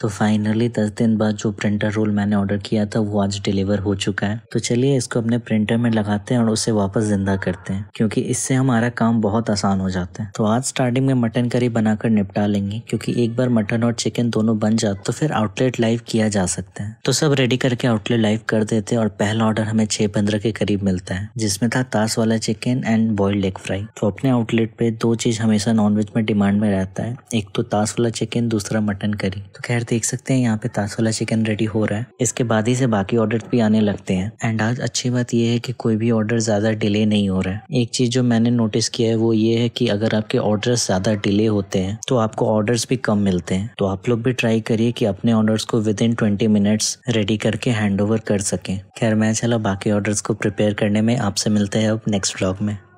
तो फाइनली दस दिन बाद जो प्रिंटर रोल मैंने ऑर्डर किया था वो आज डिलीवर हो चुका है तो चलिए इसको अपने प्रिंटर में लगाते हैं और उसे वापस जिंदा करते हैं क्योंकि इससे हमारा काम बहुत आसान हो जाता है तो आज स्टार्टिंग में मटन करी बनाकर निपटा लेंगे क्योंकि एक बार मटन और चिकन दोनों बन जाते तो फिर आउटलेट लाइव किया जा सकता है तो सब रेडी करके आउटलेट लाइव कर देते हैं और पहला ऑर्डर हमें छह पंद्रह के करीब मिलता है जिसमें था ताश वाला chicken and boiled egg fry तो अपने आउटलेट पे दो चीज़ हमेशा नॉनवेज में डिमांड में रहता है एक तो ताश वाला चिकन दूसरा मटन करी तो खैर देख सकते हैं यहाँ पे ताजोला चिकन रेडी हो रहा है इसके बाद ही से बाकी ऑर्डर भी आने लगते हैं एंड आज अच्छी बात यह है कि कोई भी ऑर्डर ज़्यादा डिले नहीं हो रहा है एक चीज़ जो मैंने नोटिस किया है वो ये है कि अगर आपके ऑर्डर ज़्यादा डिले होते हैं तो आपको ऑर्डर भी कम मिलते हैं तो आप लोग भी ट्राई करिए कि अपने ऑर्डर को within twenty minutes ready करके हैंड ओवर कर सकें खैर मैं चला बाकी ऑर्डर्स को प्रिपेयर करने में आपसे मिलते हैं अब नेक्स्ट ब्लॉग में